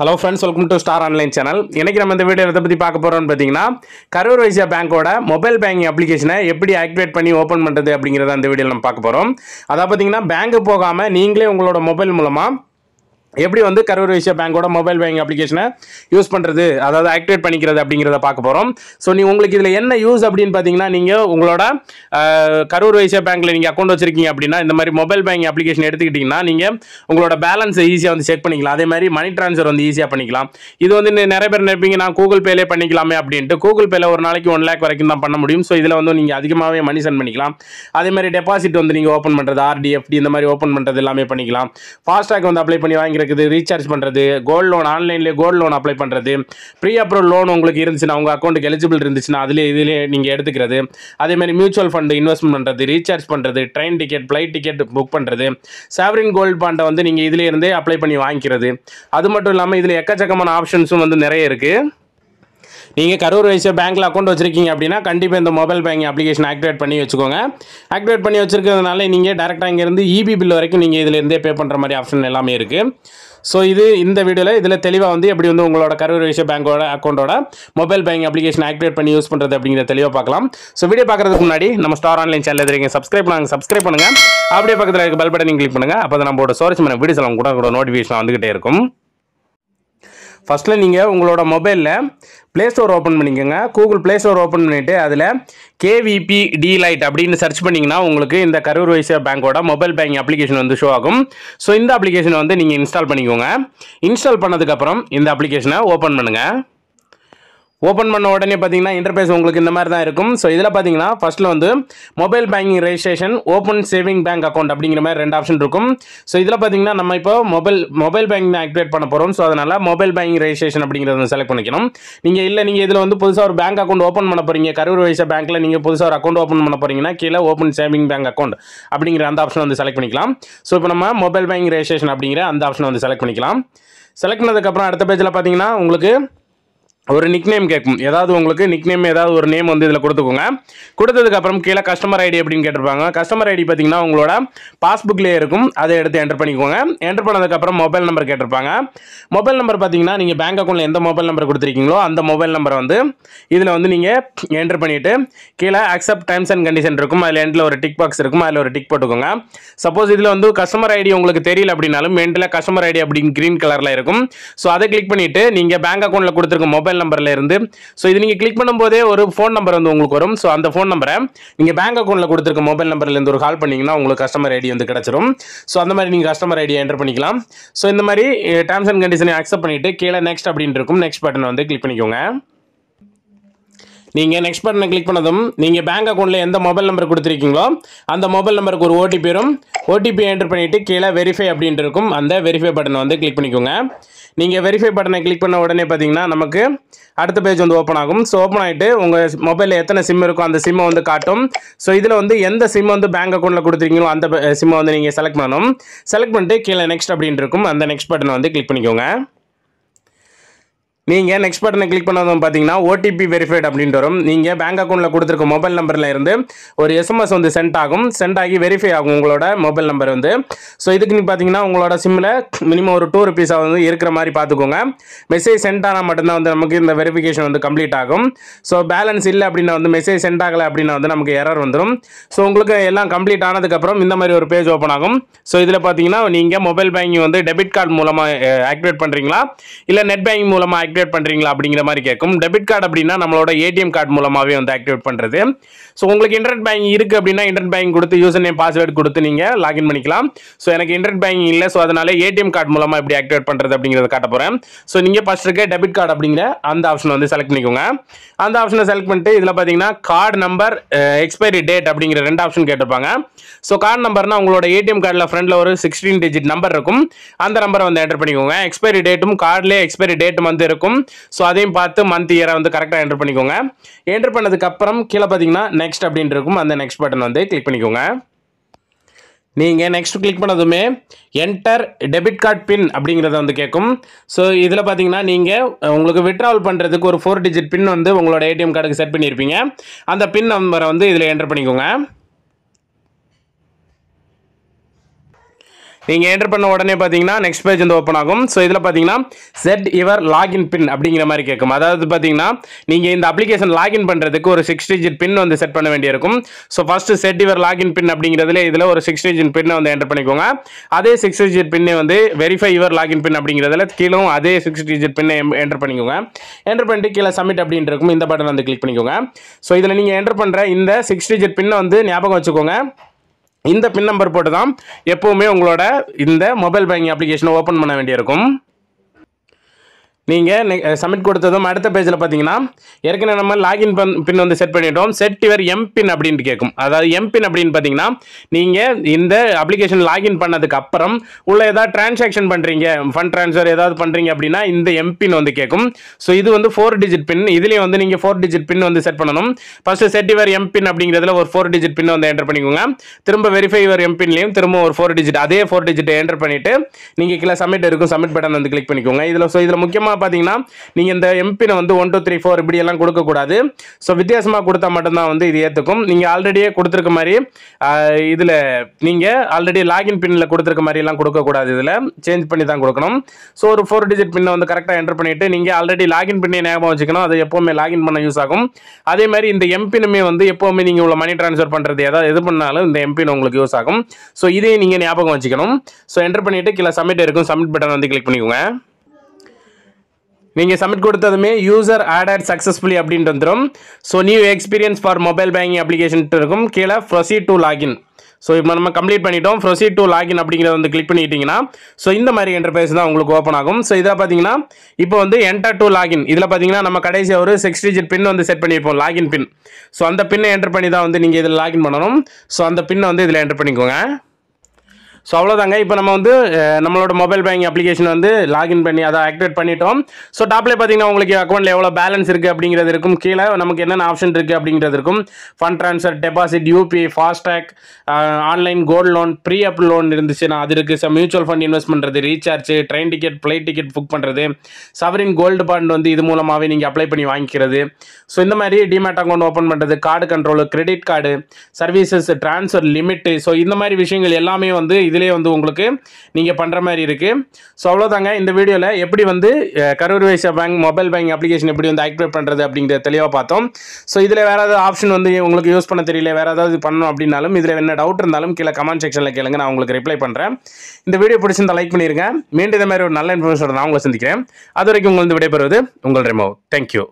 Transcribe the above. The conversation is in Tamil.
hello friends welcome to star online channel இன்றைக்கி நம்ம இந்த வீடியோ எதை பற்றி பார்க்க போகிறோம்னு பார்த்தீங்கன்னா கரூர் வைசியா பேங்க்கோட மொபைல் பேங்கிங் அப்ளிகேஷனை எப்படி ஆக்டிவேட் பண்ணி ஓப்பன் பண்ணுறது அப்படிங்கிறத அந்த வீடியோவில் நம்ம பார்க்க போகிறோம் அதாவது பார்த்தீங்கன்னா பேங்க்கு போகாமல் நீங்களே உங்களோட மொபைல் மூலமாக எப்படி வந்து கரூர் வைசிய பேங்கோட மொபைல் பேங்க் அப்ளிகேஷனை யூஸ் பண்ணுறது அதாவது ஆக்டிவேட் பண்ணிக்கிறது அப்படிங்கிறத பார்க்க போகிறோம் ஸோ நீ உங்களுக்கு இதில் என்ன யூஸ் அப்படின்னு பார்த்தீங்கன்னா நீங்கள் உங்களோட கரூர் வைசிய பேங்க்கில் நீங்கள் அக்கௌண்ட் வச்சிருக்கீங்க அப்படின்னா இந்த மாதிரி மொபைல் பேங்க் அப்ளிகேஷன் எடுத்துக்கிட்டிங்கன்னா நீங்கள் உங்களோட பேலன்ஸை ஈஸியாக வந்து செக் பண்ணிக்கலாம் அதே மாதிரி மணி ட்ரான்ஸ்ஃபர் வந்து ஈஸியாக பண்ணிக்கலாம் இது வந்து நிறைய பேர் நினைப்பீங்க நான் கூகுள் பேலே பண்ணிக்கலாமே அப்படின்ட்டு கூகுள் பேல ஒரு நாளைக்கு ஒன் லேக் வரைக்கும் தான் பண்ண முடியும் ஸோ இதில் வந்து நீங்கள் அதிகமாகவே மணி சென்ட் பண்ணிக்கலாம் அதே மாதிரி டெபாசிட் வந்து நீங்கள் ஓப்பன் பண்ணுறது ஆர்டிஎஃப்டி இந்த மாதிரி ஓப்பன் பண்ணுறது எல்லாமே பண்ணிக்கலாம் ஃபாஸ்டாக் வந்து அப்ளை பண்ணி வாங்கிற இருக்குது ரீசார்ஜ் பண்ணுறது கோல்டு லோன் ஆன்லைன்லேயே கோல்டு லோன் அப்ளை பண்ணுறது ப்ரீ அப்ரூவல் லோன் உங்களுக்கு இருந்துச்சுன்னா உங்கள் அக்கௌண்ட்டுக்கு எலிஜிபிள் இருந்துச்சுன்னா அதிலே இதிலே நீங்கள் எடுத்துக்கிறது அதேமாதிரி மியூச்சுவல் ஃபண்டு இன்வெஸ்ட்மெண்ட் பண்ணுறது ரீசார்ஜ் பண்ணுறது train ticket flight ticket book பண்ணுறது சாவரின் கோல்டு பாண்டை வந்து நீங்கள் இதிலே இருந்தே அப்ளை பண்ணி வாங்கிக்கிறது அது மட்டும் இல்லாமல் இதில் எக்கச்சக்கமான ஆப்ஷன்ஸும் வந்து நிறைய இருக்குது நீங்கள் கரூர் வைசிய பேங்க்கில் அக்கௌண்ட் வச்சிருக்கீங்க அப்படின்னா கண்டிப்பாக இந்த மொபைல் பேங்கிங் அப்ளிகேஷன் ஆக்டிவேட் பண்ணி வச்சுக்கோங்க ஆக்டிவேட் பண்ணி வச்சிருக்கிறதுனால நீங்கள் டேரெக்டாக இங்கேருந்து இபி e பில் வரைக்கும் நீங்கள் இதிலேருந்தே பே பண்ணுற மாதிரி ஆப்ஷன் எல்லாமே இருக்குது ஸோ இது இந்த வீடியோவில் இதில் தெளிவாக வந்து எப்படி வந்து உங்களோட கரூர் வைசிய பேங்கோட அக்கௌண்ட்டோட மொபைல் பேங்கிங் அப்ளிகேஷன் ஆக்டிவேட் பண்ணி யூஸ் பண்ணுறது அப்படிங்கிற தெளிவாக பார்க்கலாம் ஸோ வீடியோ பார்க்குறதுக்கு முன்னாடி நம்ம ஸ்டார் ஆன்லைன் சேனல் எதிரிங்க சப்ஸ்கிரைப் பண்ணுங்கள் சப்ஸ்கிரைப் பண்ணுங்கள் அப்படியே பக்கத்தில் இருக்க பெல் பட்டனையும் கிளிக் பண்ணுங்கள் அப்போ நம்மளோட வீடியோ செலவு கூட கூட நோட்டிஃபிகேஷன் வந்துகிட்டே இருக்கும் ஃபஸ்ட்டில் நீங்கள் உங்களோட மொபைலில் ப்ளே ஸ்டோர் ஓப்பன் பண்ணிக்கோங்க கூகுள் ப்ளே ஸ்டோர் ஓப்பன் பண்ணிவிட்டு அதில் கேவிபி லைட் அப்படின்னு சர்ச் பண்ணிங்கன்னா உங்களுக்கு இந்த கரூர் வைசிய பேங்க்கோட மொபைல் பேங்கிங் அப்ளிகேஷன் வந்து ஷோ ஆகும் ஸோ இந்த அப்ளிகேஷனை வந்து நீங்கள் இன்ஸ்டால் பண்ணிக்கோங்க இன்ஸ்டால் பண்ணதுக்கப்புறம் இந்த அப்ளிகேஷனை ஓப்பன் பண்ணுங்கள் ஓப்பன் பண்ண உடனே பார்த்தீங்கன்னா இன்டர்பேஸ் உங்களுக்கு இந்த மாதிரி தான் இருக்கும் ஸோ இதில் பார்த்தீங்கன்னா ஃபஸ்ட்டில் வந்து mobile banking registration open saving bank account அப்படிங்கிற மாதிரி ரெண்டு ஆப்ஷன் இருக்கும் ஸோ இதில் பார்த்தீங்கன்னா நம்ம இப்போ மொபைல் மொபைல் பேங்கிங் தான் ஆக்டிவேட் பண்ண போகிறோம் ஸோ அதனால் மொபைல் பேங்கிங் ரெஜிஸ்ட்ரேஷன் அப்படிங்கிறத செலக்ட் பண்ணிக்கணும் நீங்கள் இல்லை நீங்கள் இதில் வந்து புதுசாக ஒரு பேங்க் அக்கௌண்ட் ஓப்பன் பண்ண போகிறீங்க கரூர் வைசா பேங்க்கில் நீங்கள் புதுசாக ஒரு அக்கௌண்ட் ஓப்பன் பண்ண போகிறீங்கன்னா கீழே ஓப்பன் சேவிங் பேங்க் அக்கௌண்ட் அப்படிங்கிற அந்த ஆப்ஷன் வந்து செலக்ட் பண்ணிக்கலாம் ஸோ இப்போ நம்ம மொபைல் பேங்கிங் ரெஜிஸ்ட்ரேஷன் அப்படிங்கிற அந்த ஆப்ஷன் வந்து செலக்ட் பண்ணிக்கலாம் செலக்ட் பண்ணதுக்கப்புறம் அடுத்த பேஜில் பார்த்தீங்கன்னா உங்களுக்கு ஒரு நிக் நேம் கேட்கும் ஏதாவது உங்களுக்கு நிக் நேம் ஏதாவது ஒரு நேம் வந்து இதில் கொடுத்துக்கோங்க கொடுத்ததுக்கப்புறம் கீழே கஸ்டமர் ஐடி அப்படின்னு கேட்டிருப்பாங்க கஸ்டமர் ஐடி பார்த்தீங்கன்னா உங்களோட பாஸ்புக்லேயே இருக்கும் அதை எடுத்து என்டர் பண்ணிக்கோங்க என்டர் பண்ணதுக்கப்புறம் மொபைல் நம்பர் கேட்டிருப்பாங்க மொபைல் நம்பர் பார்த்தீங்கன்னா நீங்கள் பேங்க் அக்கௌண்ட்டில் எந்த மொபைல் நம்பர் கொடுத்துருக்கீங்களோ அந்த மொபைல் நம்பரை வந்து இதில் வந்து நீங்கள் என்டர் பண்ணிவிட்டு கீழே அக்செப்ட் டைம்ஸ் அண்ட் கண்டிஷன் இருக்கும் அதில் எண்டில் ஒரு டிக் பாக்ஸ் இருக்கும் அதில் ஒரு டிக் போட்டுக்கோங்க சப்போஸ் இதில் வந்து கஸ்டமர் ஐடி உங்களுக்கு தெரியல அப்படின்னாலும் எண்டில் கஸ்டமர் ஐடி அப்படின்னு க்ரீன் கலரில் இருக்கும் ஸோ அதை கிளிக் பண்ணிவிட்டு நீங்கள் பேங்க் அக்கௌண்ட்டில் கொடுத்துருக்க மொபைல் மொபைல் நம்பரில் இருந்து ஸோ இது நீங்கள் கிளிக் பண்ணும்போதே ஒரு ஃபோன் நம்பர் வந்து உங்களுக்கு வரும் ஸோ அந்த ஃபோன் நம்பரை நீங்கள் பேங்க் அக்கௌண்ட்டில் கொடுத்துருக்க மொபைல் நம்பர்லேருந்து ஒரு கால் பண்ணிங்கன்னா உங்களுக்கு கஸ்டமர் ஐடி வந்து கிடச்சிரும் ஸோ அந்த மாதிரி நீங்கள் கஸ்டமர் ஐடியை என்டர் பண்ணிக்கலாம் ஸோ இந்த மாதிரி டேர்ம்ஸ் அண்ட் கண்டிஷனை அக்செப்ட் பண்ணிவிட்டு கீழே நெக்ஸ்ட் அப்படின்னு இருக்கும் நெக்ஸ்ட் பட்டனை வந்து கிளிக் பண்ணிக்கோங்க நீங்கள் நெக்ஸ்ட் பட்டனை கிளிக் பண்ணதும் நீங்கள் பேங்க் அக்கௌண்ட்டில் எந்த மொபைல் நம்பர் கொடுத்துருக்கீங்களோ அந்த மொபைல் நம்பருக்கு ஒரு ஓடிபி வரும் ஓடிபி என்டர் பண்ணிவிட்டு கீழே வெரிஃபை அப்படின்ட்டு இருக்கும் அந்த வெரிஃபை பட்டனை வந்து கிளிக் பண்ணிக்கோங்க நீங்கள் வெரிஃபை பட்டனை கிளிக் பண்ண உடனே பார்த்தீங்கன்னா நமக்கு அடுத்த பேஜ் வந்து ஓப்பன் ஆகும் ஸோ ஓப்பன் ஆகிட்டு உங்கள் மொபைலில் எத்தனை சிம் இருக்கும் அந்த சிம்மை வந்து காட்டும் ஸோ இதில் வந்து எந்த சிம் வந்து பேங்க் அக்கௌண்ட்டில் கொடுத்துருக்கீங்களோ அந்த சிம்மை வந்து நீங்கள் செலக்ட் பண்ணணும் செலக்ட் பண்ணிட்டு கீழே நெக்ஸ்ட் அப்படின்ட்டு இருக்கும் அந்த நெக்ஸ்ட் பட்டனை வந்து கிளிக் பண்ணிக்கோங்க நீங்கள் நெக்ஸ்ட் பட்டனை கிளிக் பண்ணதும் பார்த்தீங்கன்னா ஓடிபி வெரிஃபைட் அப்படின்ட்டு வரும் நீங்கள் பேங்க் அக்கௌண்ட்டில் கொடுத்துருக்க மொபைல் நம்பரில் இருந்து ஒரு எஸ்எம்எஸ் வந்து சென்ட் ஆகும் சென்ட் ஆகி வெரிஃபை ஆகும் உங்களோட மொபைல் நம்பர் வந்து ஸோ இதுக்கு நீ பார்த்தீங்கன்னா உங்களோட சிம்மில் மினிமம் ஒரு டூ ருபீஸாக வந்து இருக்கிற மாதிரி பார்த்துக்கோங்க மெசேஜ் சென்ட் ஆனால் மட்டும்தான் வந்து நமக்கு இந்த வெரிஃபிகேஷன் வந்து கம்ப்ளீட் ஆகும் ஸோ பேலன்ஸ் இல்லை அப்படின்னா வந்து மெசேஜ் சென்ட் ஆகலை அப்படின்னா வந்து நமக்கு எரர் வந்துடும் ஸோ உங்களுக்கு எல்லாம் கம்ப்ளீட் ஆனதுக்கப்புறம் இந்த மாதிரி ஒரு பேஜ் ஓப்பன் ஆகும் ஸோ இதில் பார்த்தீங்கன்னா நீங்கள் மொபைல் பேங்கிங் வந்து டெபிட் கார்டு மூலமாக ஆக்டிவேட் பண்ணுறீங்களா இல்லை நெட் பேங்கிங் மூலமாக ஆக்டிவேட் பண்ணுறீங்களா அப்படிங்கிற மாதிரி கேட்கும் டெபிட் கார்டு அப்படின்னா நம்மளோட ஏடிஎம் கார்டு மூலமாகவே வந்து ஆக்டிவேட் பண்ணுறது ஸோ உங்களுக்கு இன்டர்நெட் பேங்கிங் இருக்குது அப்படின்னா இன்டர்நெட் பேங்கிங் கொடுத்து யூசர் நேம் பாஸ்வேர்டு கொடுத்து நீங்கள் லாகின் பண்ணிக்கலாம் ஸோ எனக்கு இன்டர்நெட் பேங்கிங் இல்லை ஸோ அதனால ஏடிஎம் கார்டு மூலமாக எப்படி ஆக்டிவேட் பண்ணுறது அப்படிங்கிறத காட்ட போகிறேன் ஸோ நீங்கள் ஃபஸ்ட் இருக்க டெபிட் கார்டு அப்படிங்கிற அந்த ஆப்ஷன் வந்து செலக்ட் பண்ணிக்கோங்க அந்த ஆப்ஷனை செலக்ட் பண்ணிட்டு இதில் பார்த்தீங்கன்னா கார்டு நம்பர் எக்ஸ்பைரி டேட் அப்படிங்கிற ரெண்டு ஆப்ஷன் கேட்டிருப்பாங்க ஸோ கார்டு நம்பர்னால் உங்களோட ஏடிஎம் கார்டில் ஃப்ரண்டில் ஒரு சிக்ஸ்டீன் டிஜிட் நம்பர் இருக்கும் அந்த நம்பரை வந்து என்டர் பண்ணிக்கோங்க எக்ஸ்பைரி டேட்டும் கார்டிலே எக்ஸ்பைரி டேட்டும் வந்து இருக்கும் இருக்கும் ஸோ அதையும் பார்த்து மந்த் இயரை வந்து கரெக்டாக என்ட்ரு பண்ணிக்கோங்க என்ட்ரு பண்ணதுக்கப்புறம் கீழே பார்த்தீங்கன்னா நெக்ஸ்ட் அப்படின்ட்டு இருக்கும் அந்த நெக்ஸ்ட் பட்டன் வந்து கிளிக் பண்ணிக்கோங்க நீங்கள் நெக்ஸ்ட் கிளிக் பண்ணதுமே என்டர் டெபிட் கார்ட் பின் அப்படிங்கிறத வந்து கேட்கும் ஸோ இதில் பார்த்தீங்கன்னா நீங்கள் உங்களுக்கு விட்ராவல் பண்ணுறதுக்கு ஒரு ஃபோர் டிஜிட் பின் வந்து உங்களோட ஏடிஎம் கார்டுக்கு செட் பண்ணியிருப்பீங்க அந்த பின் நம்பரை வந்து இதில் என்டர் பண்ணிக்கோங்க நீங்கள் என்டர் பண்ண உடனே பார்த்தீங்கன்னா நெக்ஸ்ட் பேஜ் வந்து ஓப்பன் ஆகும் ஸோ இதில் பார்த்தீங்கன்னா செட் யுவர் லாகின் பின் அப்படிங்கிற மாதிரி கேட்கும் அதாவது பார்த்தீங்கன்னா நீங்கள் இந்த அப்ளிகேஷன் லாகின் பண்ணுறதுக்கு ஒரு சிக்ஸ் டிஜிட் பின் வந்து செட் பண்ண வேண்டியிருக்கும் so first set your login pin அப்படிங்கிறதுல இதில் ஒரு சிக்ஸ் டிஜிட் பின்னை வந்து என்டர் பண்ணிக்கோங்க அதே சிக்ஸ் டிஜிட் பின்னை வந்து வெரிஃபை யுவர் லாகின் பின் அப்படிங்கிறதுல கீழும் அதே சிக்ஸ் டிஜிட் பின்னை என்டர் பண்ணிக்கோங்க என்டர் பண்ணிட்டு கீழே சப்மிட் அப்படின்ட்டு இருக்கும் இந்த பட்டன் வந்து கிளிக் பண்ணிக்கோங்க ஸோ இதில் நீங்கள் என்டர் பண்ணுற இந்த சிக்ஸ் டிஜிட் பின்னை வந்து ஞாபகம் வச்சுக்கோங்க இந்த பின் நம்பர் போட்டு தான் எப்போவுமே உங்களோட இந்த மொபைல் பேங்கிங் அப்ளிகேஷனை ஓப்பன் பண்ண வேண்டியிருக்கும் நீங்கள் சப்மிட் கொடுத்ததும் அடுத்த பேஜில் பார்த்தீங்கன்னா ஏற்கனவே நம்ம லாகின் பண் பின் வந்து செட் பண்ணிட்டோம் செட் யுவர் எம்பின் அப்படின்ட்டு கேட்கும் அதாவது எம்பின் அப்படின்னு பார்த்தீங்கன்னா நீங்கள் இந்த அப்ளிகேஷன் லாகின் பண்ணதுக்கு அப்புறம் உள்ள ஏதாவது டிரான்சாக்ஷன் பண்ணுறீங்க ஃபண்ட் ட்ரான்ஸ்ஃபர் ஏதாவது பண்ணுறீங்க அப்படின்னா இந்த எம்பின் வந்து கேட்கும் ஸோ இது வந்து ஃபோர் டிஜிட் பின் இதுலேயும் வந்து நீங்கள் ஃபோர் டிஜிட் பின் வந்து செட் பண்ணணும் ஃபஸ்ட்டு செட் யுவர் எம்பின் அப்படிங்கிறதுல ஒரு ஃபோர் டிஜிட் பின் வந்து என்டர் பண்ணிக்கோங்க திரும்ப வெரிஃபை யுவர் எம்பின்லேயும் திரும்ப ஒரு ஃபோர் டிஜிட் அதே ஃபோர் டிஜிட் என்டர் பண்ணிவிட்டு நீங்கள் கீழே சப்மிட் இருக்கும் சப்மிட் பட்டன் வந்து கிளிக் பண்ணிக்கோங்க இதில் ஸோ இதில் முக்கியமாக ஆக்சுவலாக பார்த்தீங்கன்னா நீங்கள் இந்த எம்பினை வந்து ஒன் டூ த்ரீ ஃபோர் இப்படியெல்லாம் கொடுக்கக்கூடாது ஸோ வித்தியாசமாக கொடுத்தா மட்டும்தான் வந்து இது ஏற்றுக்கும் நீங்கள் ஆல்ரெடியே கொடுத்துருக்க மாதிரி இதில் நீங்கள் ஆல்ரெடி லாகின் பின்னில் கொடுத்துருக்க மாதிரிலாம் கொடுக்கக்கூடாது இதில் சேஞ்ச் பண்ணி தான் கொடுக்கணும் ஸோ ஒரு ஃபோர் டிஜிட் பின்னை வந்து கரெக்டாக என்டர் பண்ணிவிட்டு நீங்கள் ஆல்ரெடி லாகின் பின்னே ஞாபகம் வச்சுக்கணும் அது எப்போவுமே லாகின் பண்ண யூஸ் ஆகும் அதே மாதிரி இந்த எம்பினுமே வந்து எப்போவுமே நீங்கள் இவ்வளோ மணி ட்ரான்ஸ்ஃபர் பண்ணுறது ஏதாவது எது பண்ணாலும் இந்த எம்பின் உங்களுக்கு யூஸ் ஆகும் ஸோ இதையும் நீங்கள் ஞாபகம் வச்சுக்கணும் ஸோ என்டர் பண்ணிவிட்டு கீழே சப்மிட் இருக்கும் சப்மிட் பட்டன் வந்து கிளிக் பண்ணிக்கோங்க நீங்கள் சப்மிட் கொடுத்ததுமே யூசர் ஆட் ஆட் சக்ஸஸ்ஃபுல்லி அப்படின்ட்டு வந்துடும் so new experience for mobile banking அப்ளிகேஷன்ட்டு இருக்கும் கீழே ப்ரொசீட் டு லாகின் ஸோ இப்போ நம்ம கம்ப்ளீட் பண்ணிட்டோம் ப்ரொசீட் டு லாகின் அப்படிங்கிறத வந்து கிளிக் பண்ணிட்டீங்கன்னா ஸோ இந்த மாதிரி என்டர்பிரைஸ் தான் உங்களுக்கு ஓப்பன் ஆகும் ஸோ இதில் பார்த்தீங்கன்னா இப்போ வந்து என்டர் டு லாகின் இதில் பார்த்தீங்கன்னா நம்ம கடைசியாக ஒரு சிக்ஸ் டிஜிட் பின் வந்து செட் பண்ணியிருப்போம் லாகின் பின் ஸோ அந்த பின்னை என்டர் பண்ணி தான் வந்து நீங்கள் இதில் லாகின் பண்ணணும் ஸோ அந்த பின்னை வந்து இதில் என்டர் பண்ணிக்கோங்க ஸோ அவ்வளோதாங்க இப்போ நம்ம வந்து நம்மளோட மொபைல் பேங்கிங் அப்ளிகேஷன் வந்து லாகின் பண்ணி அதை ஆக்டிவேட் பண்ணிட்டோம் ஸோ டாப்ல பார்த்தீங்கன்னா உங்களுக்கு அக்கௌண்ட்டில் எவ்வளோ பேலன்ஸ் இருக்குது அப்படிங்கிறது இருக்கும் கீழே நமக்கு என்னென்ன ஆப்ஷன் இருக்குது அப்படிங்கிறது இருக்கும் fund transfer deposit UPI FASTag online gold loan pre up loan இருந்துச்சுன்னா அது இருக்குது மியூச்சுவல் ஃபண்ட் இன்வெஸ்ட் பண்ணுறது recharge train ticket flight ticket book பண்ணுறது சவரின் கோல்டு பாண்ட் வந்து இது மூலமாகவே நீங்கள் அப்ளை பண்ணி வாங்கிக்கிறது ஸோ இந்த மாதிரி டிமேட் அக்கௌண்ட் ஓப்பன் பண்ணுறது card control credit card services transfer limit so இந்த மாதிரி விஷயங்கள் எல்லாமே வந்து இது இதிலே வந்து உங்களுக்கு நீங்கள் பண்ணுற மாதிரி இருக்குது ஸோ அவ்வளோதாங்க இந்த வீடியோவில் எப்படி வந்து Karur Vysya bank mobile bank application எப்படி வந்து ஆக்டிவேட் பண்ணுறது அப்படிங்கிறத தெளிவாக பார்த்தோம் ஸோ இதில் வேறு ஏதாவது ஆப்ஷன் வந்து உங்களுக்கு யூஸ் பண்ண தெரியல வேறு ஏதாவது பண்ணணும் அப்படின்னாலும் இதில் என்ன டவுட் இருந்தாலும் கீழே கமெண்ட் செக்ஷனில் கேளுங்க நான் உங்களுக்கு ரிப்ளை பண்ணுறேன் இந்த வீடியோ பிடிச்சிருந்தா லைக் பண்ணிடுங்க மீண்டும் இதே மாதிரி ஒரு நல்ல இன்ஃபர்மேஷன் நான் உங்களை சந்திக்கிறேன் அது வரைக்கும் உங்களுக்கு விடைபெறுவது உங்கள் ரெமோ தேங்க்யூ